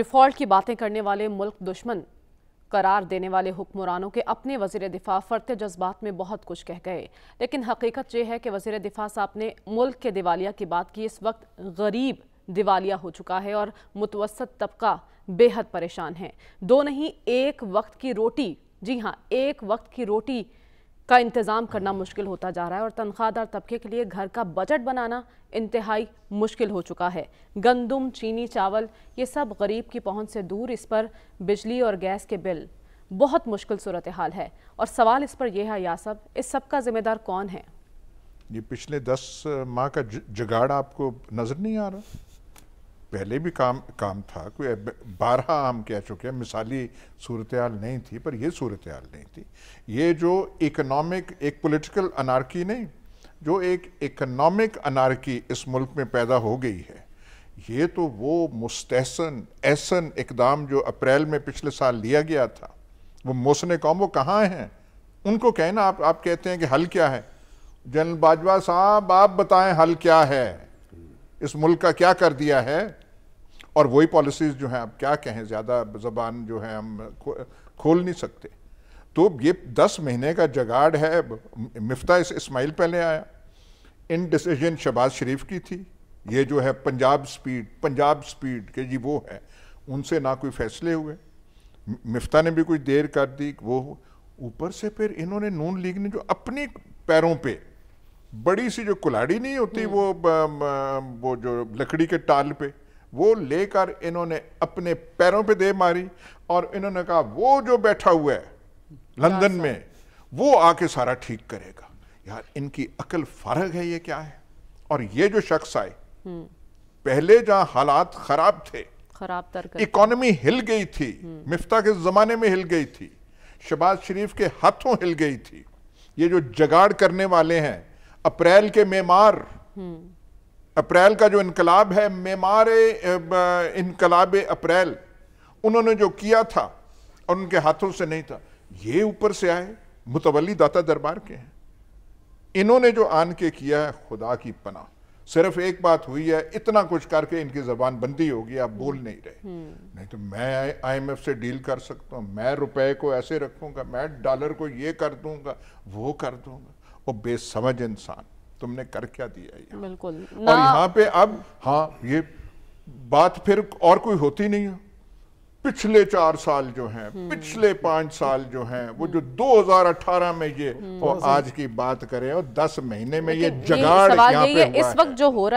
Default की बातें करने वाले मुल्क दुश्मन करार देने वाले हुक्मरानों के अपने वजीर दिफा फर्त जज्बात में बहुत कुछ कह गए लेकिन हकीकत यह है कि वजीर दिफा साहब ने मुल्क के दिवालिया की बात की इस वक्त गरीब दिवालिया हो चुका है और मुतवसत तबका बेहद परेशान है दो नहीं एक वक्त की रोटी जी हाँ एक वक्त की रोटी का इंतज़ाम करना मुश्किल होता जा रहा है और तनख्वाहदार तबके के लिए घर का बजट बनाना इंतहाई मुश्किल हो चुका है गंदम चीनी चावल ये सब गरीब की पहुंच से दूर इस पर बिजली और गैस के बिल बहुत मुश्किल सूरत हाल है और सवाल इस पर यह है यासब इस सब का जिम्मेदार कौन है ये पिछले दस माह का जगाड़ आपको नज़र नहीं आ रहा पहले भी काम काम था कोई बारह आम कह चुके हैं मिसाली सूरत हाल नहीं थी पर यह सूरत हाल नहीं थी ये जो इकोनॉमिक एक पॉलिटिकल अनारकी नहीं जो एक इकोनॉमिक अनारकी इस मुल्क में पैदा हो गई है ये तो वो मुस्तसन ऐसन इकदाम जो अप्रैल में पिछले साल लिया गया था वो मोसन कौम वो कहाँ हैं उनको कहें ना आप आप कहते हैं कि हल क्या है जनरल बाजवा साहब आप बताएं हल क्या है इस मुल्क का क्या कर दिया है और वही पॉलिसीज़ जो हैं आप क्या कहें ज़्यादा ज़बान जो है हम खोल नहीं सकते तो ये दस महीने का जगाड़ है मिफ्ता इस इस्माइल पहले आया इन डिसीजन शहबाज शरीफ की थी ये जो है पंजाब स्पीड पंजाब स्पीड के जी वो है उनसे ना कोई फैसले हुए मिफ्ता ने भी कुछ देर कर दी वो ऊपर से फिर इन्होंने नून लीग ने जो अपने पैरों पे बड़ी सी जो कुलाड़ी नहीं होती हम्म। वो वो जो लकड़ी के टाल पे वो लेकर इन्होंने अपने पैरों पे दे मारी और इन्होंने कहा वो जो बैठा हुआ है लंदन में वो आके सारा ठीक करेगा यार इनकी अकल फर्क है ये क्या है और ये जो शख्स आए हम्म। पहले जहां हालात खराब थे खराब तर इकोनॉमी हिल गई थी हम्म। मिफ्ता के जमाने में हिल गई थी शबाज शरीफ के हाथों हिल गई थी ये जो जगाड़ करने वाले हैं अप्रैल के मेमार हम्म। अप्रैल का जो इनकलाब है मेमार इनकलाब अप्रैल उन्होंने जो किया था और उनके हाथों से नहीं था ये ऊपर से आए मुतवली दाता दरबार के हैं इन्होंने जो आन के किया है खुदा की पना सिर्फ एक बात हुई है इतना कुछ करके इनकी जबान बंदी होगी आप बोल नहीं रहे हम्म। नहीं तो मैं आईएमएफ से डील कर सकता हूँ मैं रुपए को ऐसे रखूंगा मैं डॉलर को ये कर दूंगा वो कर दूंगा वो बेसमझ इंसान तुमने कर क्या दिया ये बिल्कुल और यहाँ पे अब हाँ ये बात फिर और कोई होती नहीं है पिछले चार साल जो हैं हम्म। पिछले पांच साल जो हैं वो जो 2018 हम्म। में ये और हम्म। आज की बात करें और 10 महीने में ये जगाड़ ये, ये इस वक्त जो हो रहा